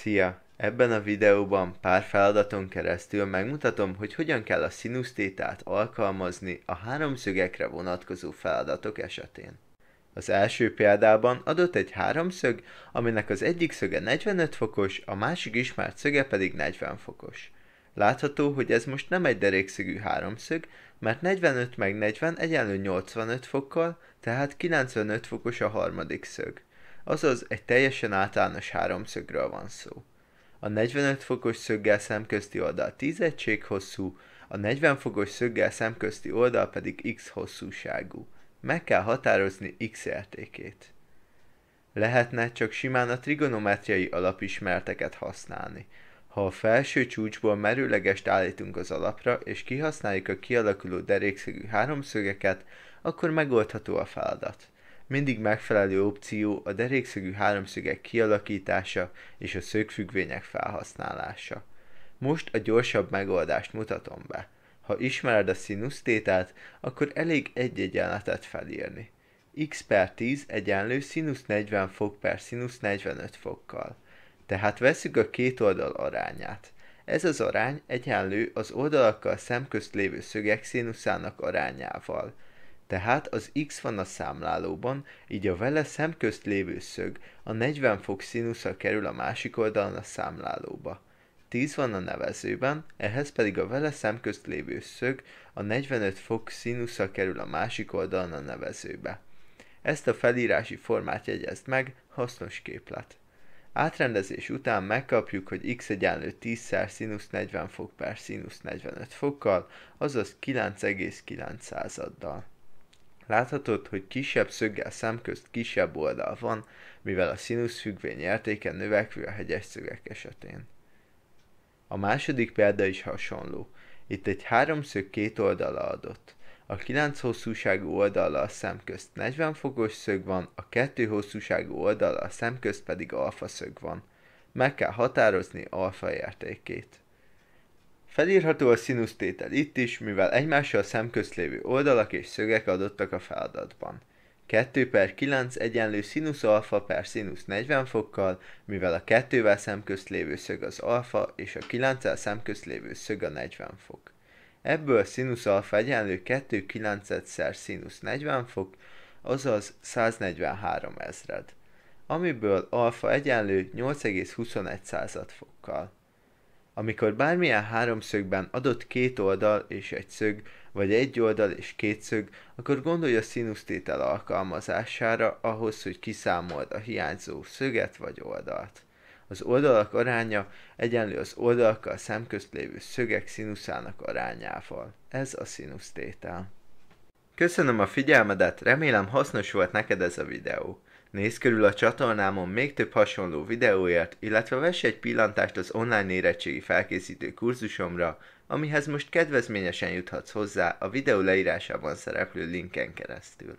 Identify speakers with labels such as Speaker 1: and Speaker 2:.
Speaker 1: Szia! Ebben a videóban pár feladaton keresztül megmutatom, hogy hogyan kell a színusztétát alkalmazni a háromszögekre vonatkozó feladatok esetén. Az első példában adott egy háromszög, aminek az egyik szöge 45 fokos, a másik ismert szöge pedig 40 fokos. Látható, hogy ez most nem egy derékszögű háromszög, mert 45 meg 40 egyenlő 85 fokkal, tehát 95 fokos a harmadik szög azaz egy teljesen általános háromszögről van szó. A 45 fokos szöggel szemközti oldal 10 egység hosszú, a 40 fokos szöggel szemközti oldal pedig x hosszúságú. Meg kell határozni x értékét. Lehetne csak simán a trigonometriai alapismerteket használni. Ha a felső csúcsból merőlegest állítunk az alapra, és kihasználjuk a kialakuló derékszögű háromszögeket, akkor megoldható a feladat. Mindig megfelelő opció a derékszögű háromszögek kialakítása és a szögfüggvények felhasználása. Most a gyorsabb megoldást mutatom be. Ha ismered a színusztétát, akkor elég egy egyenletet felírni. x per 10 egyenlő színusz 40 fok per színusz 45 fokkal. Tehát veszük a két oldal arányát. Ez az arány egyenlő az oldalakkal szemközt lévő szögek színuszának arányával – tehát az x van a számlálóban, így a vele szemközt lévő szög a 40 fok színusza kerül a másik oldalon a számlálóba. 10 van a nevezőben, ehhez pedig a vele szemközt lévő szög a 45 fok színusza kerül a másik oldalon a nevezőbe. Ezt a felírási formát jegyezd meg, hasznos képlet. Átrendezés után megkapjuk, hogy x egyenlő 10-szer színusz 40 fok per színusz 45 fokkal, azaz 9,9 századdal. Láthatod, hogy kisebb szöggel szemközt kisebb oldal van, mivel a színusz függvény értéke növekvő a hegyes szögek esetén. A második példa is hasonló. Itt egy háromszög két oldala adott. A 9 hosszúságú oldala a szemközt 40 fokos szög van, a 2 hosszúságú oldala a szemközt pedig alfa szög van. Meg kell határozni alfa értékét. Felírható a színusztétel itt is, mivel egymással szemközt lévő oldalak és szögek adottak a feladatban. 2 per 9 egyenlő színusz alfa per színusz 40 fokkal, mivel a 2-vel szemközt lévő szög az alfa, és a 9-el szemközt lévő szög a 40 fok. Ebből a színusz alfa egyenlő 2 9 szer színusz 40 fok, azaz 143 ezred, amiből alfa egyenlő 8,21 század fokkal amikor bármilyen háromszögben adott két oldal és egy szög, vagy egy oldal és két szög, akkor gondolj a színusztétel alkalmazására ahhoz, hogy kiszámold a hiányzó szöget vagy oldalt. Az oldalak aránya egyenlő az oldalakkal szemközt lévő szögek színuszának arányával. Ez a színusztétel. Köszönöm a figyelmedet, remélem hasznos volt neked ez a videó. Nézz körül a csatornámon még több hasonló videóért, illetve vess egy pillantást az online érettségi felkészítő kurzusomra, amihez most kedvezményesen juthatsz hozzá a videó leírásában szereplő linken keresztül.